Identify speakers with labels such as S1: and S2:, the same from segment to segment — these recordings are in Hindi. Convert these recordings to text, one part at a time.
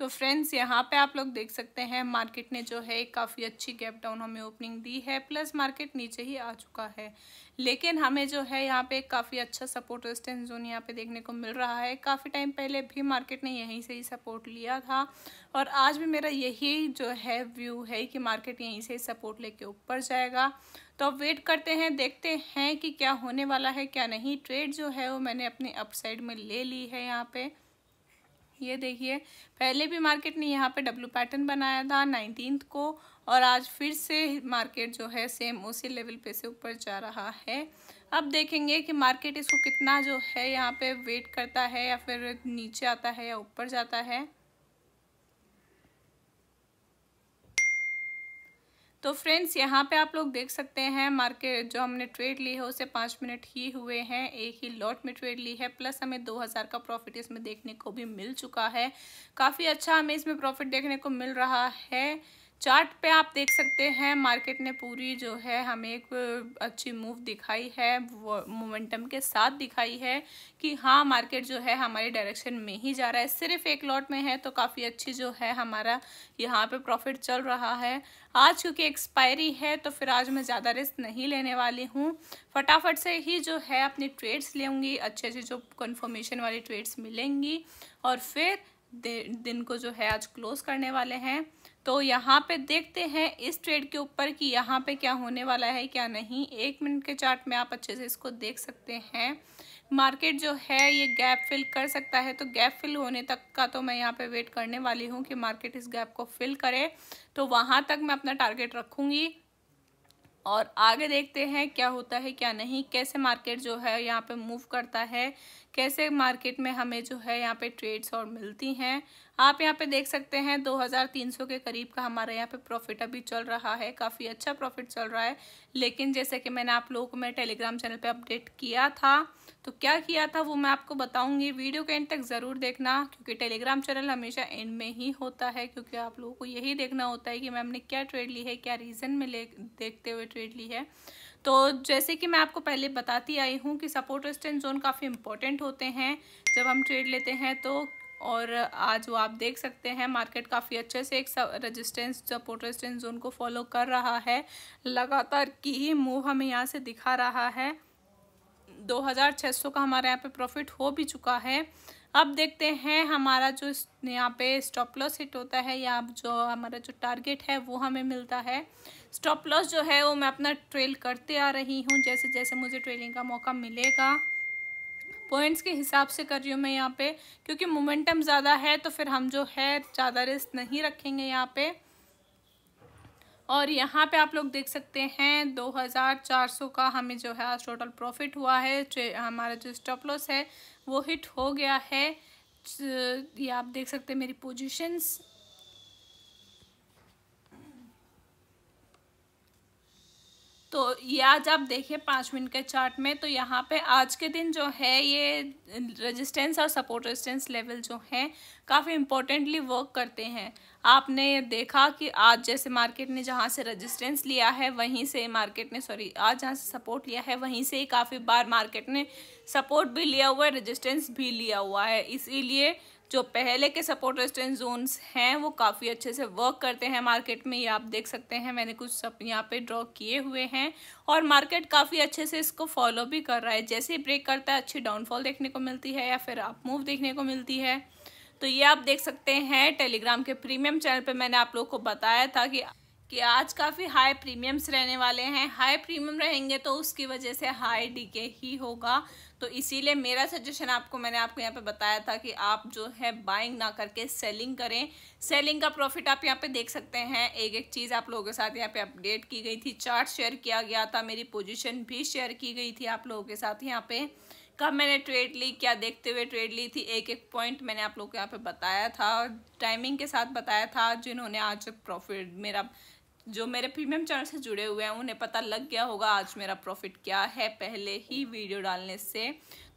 S1: तो फ्रेंड्स यहाँ पे आप लोग देख सकते हैं मार्केट ने जो है काफ़ी अच्छी गैप डाउन हमें ओपनिंग दी है प्लस मार्केट नीचे ही आ चुका है लेकिन हमें जो है यहाँ पे काफ़ी अच्छा सपोर्ट रेजिस्टेंस जोन यहाँ पे देखने को मिल रहा है काफ़ी टाइम पहले भी मार्केट ने यहीं से ही सपोर्ट लिया था और आज भी मेरा यही जो है व्यू है कि मार्केट यहीं से सपोर्ट लेके ऊपर जाएगा तो अब वेट करते हैं देखते हैं कि क्या होने वाला है क्या नहीं ट्रेड जो है वो मैंने अपने अपसाइड में ले ली है यहाँ पर ये देखिए पहले भी मार्केट ने यहाँ पे डब्लू पैटर्न बनाया था नाइनटीन्थ को और आज फिर से मार्केट जो है सेम उसी लेवल पे से ऊपर जा रहा है अब देखेंगे कि मार्केट इसको कितना जो है यहाँ पे वेट करता है या फिर नीचे आता है या ऊपर जाता है तो फ्रेंड्स यहाँ पे आप लोग देख सकते हैं मार्केट जो हमने ट्रेड ली है उसे पाँच मिनट ही हुए हैं एक ही लॉट में ट्रेड ली है प्लस हमें दो हज़ार का प्रॉफिट इसमें देखने को भी मिल चुका है काफ़ी अच्छा हमें इसमें प्रॉफिट देखने को मिल रहा है चार्ट पे आप देख सकते हैं मार्केट ने पूरी जो है हमें एक अच्छी मूव दिखाई है मोमेंटम के साथ दिखाई है कि हाँ मार्केट जो है हमारे डायरेक्शन में ही जा रहा है सिर्फ एक लॉट में है तो काफ़ी अच्छी जो है हमारा यहाँ पे प्रॉफिट चल रहा है आज क्योंकि एक्सपायरी है तो फिर आज मैं ज़्यादा रिस्क नहीं लेने वाली हूँ फटाफट से ही जो है अपनी ट्रेड्स लेंगी अच्छे अच्छे जो कन्फर्मेशन वाली ट्रेड्स मिलेंगी और फिर दिन को जो है आज क्लोज करने वाले हैं तो यहाँ पे देखते हैं इस ट्रेड के ऊपर कि यहाँ पे क्या होने वाला है क्या नहीं एक मिनट के चार्ट में आप अच्छे से इसको देख सकते हैं मार्केट जो है ये गैप फिल कर सकता है तो गैप फिल होने तक का तो मैं यहाँ पे वेट करने वाली हूँ कि मार्केट इस गैप को फिल करे तो वहाँ तक मैं अपना टारगेट रखूँगी और आगे देखते हैं क्या होता है क्या नहीं कैसे मार्केट जो है यहाँ पे मूव करता है कैसे मार्केट में हमें जो है यहाँ पे ट्रेड्स और मिलती हैं आप यहाँ पे देख सकते हैं 2300 के करीब का हमारे यहाँ पे प्रॉफिट अभी चल रहा है काफ़ी अच्छा प्रॉफिट चल रहा है लेकिन जैसे कि मैंने आप लोगों को मेरे टेलीग्राम चैनल पे अपडेट किया था तो क्या किया था वो मैं आपको बताऊंगी वीडियो के एंड तक ज़रूर देखना क्योंकि टेलीग्राम चैनल हमेशा एंड में ही होता है क्योंकि आप लोगों को यही देखना होता है कि मैम ने क्या ट्रेड ली है क्या रीज़न में ले देखते हुए ट्रेड ली है तो जैसे कि मैं आपको पहले बताती आई हूँ कि सपोर्ट स्टेंट जोन काफ़ी इंपॉर्टेंट होते हैं जब हम ट्रेड लेते हैं तो और आज वो आप देख सकते हैं मार्केट काफ़ी अच्छे से एक रेजिस्टेंस सपोर्ट रेजिस्टेंस जोन को फॉलो कर रहा है लगातार की ही मूव हमें यहाँ से दिखा रहा है 2600 का हमारे यहाँ पे प्रॉफिट हो भी चुका है अब देखते हैं हमारा जो यहाँ पे स्टॉप लॉस हिट होता है या जो हमारा जो टारगेट है वो हमें मिलता है स्टॉप लॉस जो है वो मैं अपना ट्रेल करते आ रही हूँ जैसे जैसे मुझे ट्रेलिंग का मौका मिलेगा पॉइंट्स के हिसाब से कर रही हूँ मैं यहाँ पे क्योंकि मोमेंटम ज़्यादा है तो फिर हम जो है ज़्यादा रिस्क नहीं रखेंगे यहाँ पे और यहाँ पे आप लोग देख सकते हैं 2400 का हमें जो है आज टोटल प्रॉफिट हुआ है हमारा जो स्टॉप लॉस है वो हिट हो गया है ये आप देख सकते हैं मेरी पोजीशंस तो ये आज आप देखिए पाँच मिनट के चार्ट में तो यहाँ पे आज के दिन जो है ये रेजिस्टेंस और सपोर्ट रेजिस्टेंस लेवल जो हैं काफ़ी इम्पोर्टेंटली वर्क करते हैं आपने देखा कि आज जैसे मार्केट ने जहाँ से रेजिस्टेंस लिया है वहीं से मार्केट ने सॉरी आज जहाँ से सपोर्ट लिया है वहीं से ही काफ़ी बार मार्केट ने सपोर्ट भी लिया हुआ है रजिस्टेंस भी लिया हुआ है इसीलिए जो पहले के सपोर्ट रेजिस्टेंस जोन हैं वो काफ़ी अच्छे से वर्क करते हैं मार्केट में ये आप देख सकते हैं मैंने कुछ सब यहाँ पे ड्रॉ किए हुए हैं और मार्केट काफ़ी अच्छे से इसको फॉलो भी कर रहा है जैसे ही ब्रेक करता है अच्छी डाउनफॉल देखने को मिलती है या फिर आप मूव देखने को मिलती है तो ये आप देख सकते हैं टेलीग्राम के प्रीमियम चैनल पर मैंने आप लोग को बताया था कि कि आज काफ़ी हाई प्रीमियम्स रहने वाले हैं हाई प्रीमियम रहेंगे तो उसकी वजह से हाई डीके ही होगा तो इसीलिए मेरा सजेशन आपको मैंने आपको यहाँ पे बताया था कि आप जो है बाइंग ना करके सेलिंग करें सेलिंग का प्रॉफिट आप यहाँ पे देख सकते हैं एक एक चीज़ आप लोगों के साथ यहाँ पे अपडेट की गई थी चार्ट शेयर किया गया था मेरी पोजिशन भी शेयर की गई थी आप लोगों के साथ यहाँ पे कब मैंने ट्रेड ली क्या देखते हुए ट्रेड ली थी एक एक पॉइंट मैंने आप लोग को यहाँ पे बताया था टाइमिंग के साथ बताया था जिन्होंने आज प्रॉफिट मेरा जो मेरे प्रीमियम चैनल से जुड़े हुए हैं उन्हें पता लग गया होगा आज मेरा प्रॉफिट क्या है पहले ही वीडियो डालने से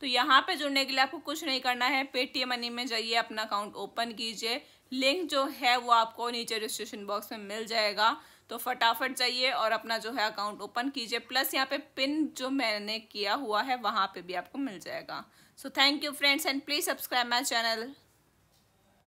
S1: तो यहाँ पे जुड़ने के लिए आपको कुछ नहीं करना है पेटीएम मनी में जाइए अपना अकाउंट ओपन कीजिए लिंक जो है वो आपको नीचे रजिस्ट्रेशन बॉक्स में मिल जाएगा तो फटाफट जाइए और अपना जो है अकाउंट ओपन कीजिए प्लस यहाँ पे पिन जो मैंने किया हुआ है वहाँ पे भी आपको मिल जाएगा so thank you friends and please subscribe my channel